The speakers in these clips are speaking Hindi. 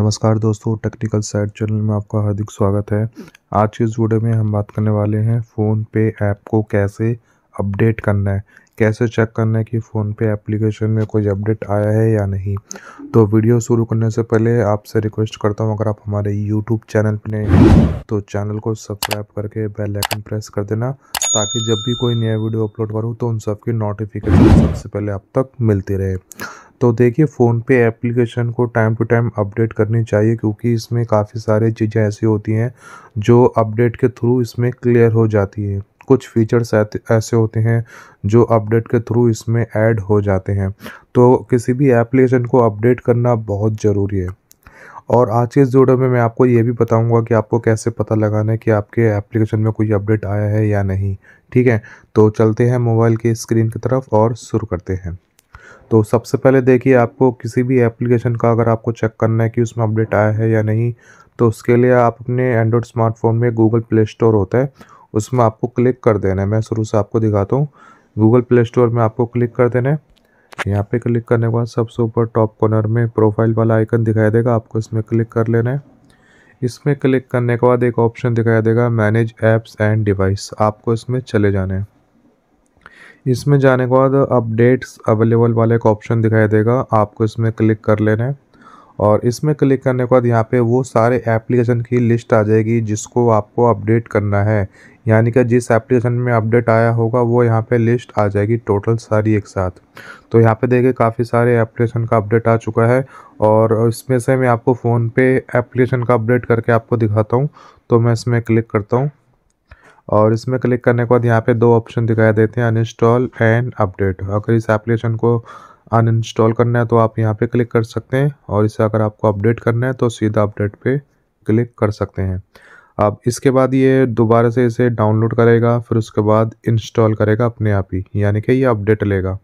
नमस्कार दोस्तों टेक्निकल साइड चैनल में आपका हार्दिक स्वागत है आज के इस वीडियो में हम बात करने वाले हैं फ़ोन पे ऐप को कैसे अपडेट करना है कैसे चेक करना है कि फ़ोन पे एप्लीकेशन में कोई अपडेट आया है या नहीं तो वीडियो शुरू करने से पहले आपसे रिक्वेस्ट करता हूं अगर आप हमारे यूट्यूब चैनल पर नए तो चैनल को सब्सक्राइब करके बेल आइकन प्रेस कर देना ताकि जब भी कोई नया वीडियो अपलोड करूँ तो उन सबकी नोटिफिकेशन सबसे पहले आप तक मिलती रहे तो देखिए फ़ोन पे एप्लीकेशन को टाइम टू टाइम अपडेट करनी चाहिए क्योंकि इसमें काफ़ी सारी चीज़ें ऐसी होती हैं जो अपडेट के थ्रू इसमें क्लियर हो जाती है कुछ फीचर्स ऐसे होते हैं जो अपडेट के थ्रू इसमें ऐड हो जाते हैं तो किसी भी एप्लीकेशन को अपडेट करना बहुत ज़रूरी है और आज के इस जोड़े में मैं आपको ये भी बताऊंगा कि आपको कैसे पता लगाना है कि आपके एप्लीकेशन में कोई अपडेट आया है या नहीं ठीक है तो चलते हैं मोबाइल के स्क्रीन की तरफ और शुरू करते हैं तो सबसे पहले देखिए आपको किसी भी एप्लीकेशन का अगर आपको चेक करना है कि उसमें अपडेट आया है या नहीं तो उसके लिए आप अपने एंड्रॉयड स्मार्टफोन में गूगल प्ले स्टोर होता है उसमें आपको क्लिक कर देना है मैं शुरू से आपको दिखाता हूँ गूगल प्ले स्टोर में आपको क्लिक कर देना है यहाँ पे क्लिक करने के बाद सबसे ऊपर टॉप कॉर्नर में प्रोफाइल वाला आइकन दिखाई देगा आपको इसमें क्लिक कर लेना है इसमें क्लिक करने के बाद एक ऑप्शन दिखाई देगा मैनेज ऐप्स एंड डिवाइस आपको इसमें चले जाना है इसमें जाने के बाद अपडेट्स अवेलेबल वाला एक ऑप्शन दिखाई देगा आपको इसमें क्लिक कर लेना है और इसमें क्लिक करने के बाद यहाँ पे वो सारे एप्लीकेशन की लिस्ट आ जाएगी जिसको आपको अपडेट करना है यानी कि जिस एप्लीकेशन में अपडेट आया होगा वो यहाँ पे लिस्ट आ जाएगी टोटल सारी एक साथ तो यहाँ पे देखिए काफ़ी सारे एप्लीकेशन का अपडेट आ चुका है और इसमें से मैं आपको फ़ोन पे एप्लीकेशन का अपडेट करके आपको दिखाता हूँ तो मैं इसमें क्लिक करता हूँ और इसमें क्लिक करने के बाद यहाँ पे दो ऑप्शन दिखाई देते हैं अनइंस्टॉल एंड अपडेट अगर इस एप्लीकेशन को अनइंस्टॉल करना है तो आप यहाँ पे क्लिक कर सकते हैं और इसे अगर आपको अपडेट करना है तो सीधा अपडेट पे क्लिक कर सकते हैं अब इसके बाद ये दोबारा से इसे डाउनलोड करेगा फिर उसके बाद इंस्टॉल करेगा अपने आप ही यानी कि ये अपडेट लेगा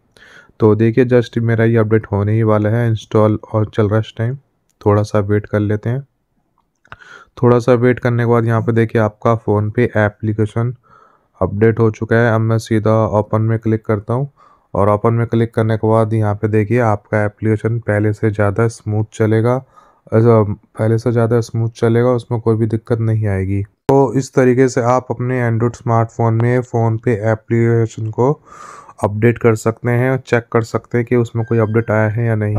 तो देखिए जस्ट मेरा ये अपडेट होने ही वाला है इंस्टॉल और चल रहा है इस टाइम थोड़ा सा वेट कर लेते हैं थोड़ा सा वेट करने के बाद यहाँ पे देखिए आपका फ़ोन पे एप्लीकेशन अपडेट हो चुका है अब मैं सीधा ओपन में क्लिक करता हूँ और ओपन में क्लिक करने के बाद यहाँ पे देखिए आपका एप्लीकेशन पहले से ज़्यादा स्मूथ चलेगा पहले से ज़्यादा स्मूथ चलेगा उसमें कोई भी दिक्कत नहीं आएगी तो इस तरीके से आप अपने एंड्रॉयड स्मार्टफोन में फ़ोन पे एप्लीकेशन को अपडेट कर सकते हैं चेक कर सकते हैं कि उसमें कोई अपडेट आया है या नहीं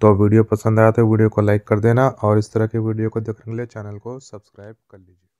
तो वीडियो पसंद आया तो वीडियो को लाइक कर देना और इस तरह के वीडियो को देखने के लिए चैनल को सब्सक्राइब कर लीजिए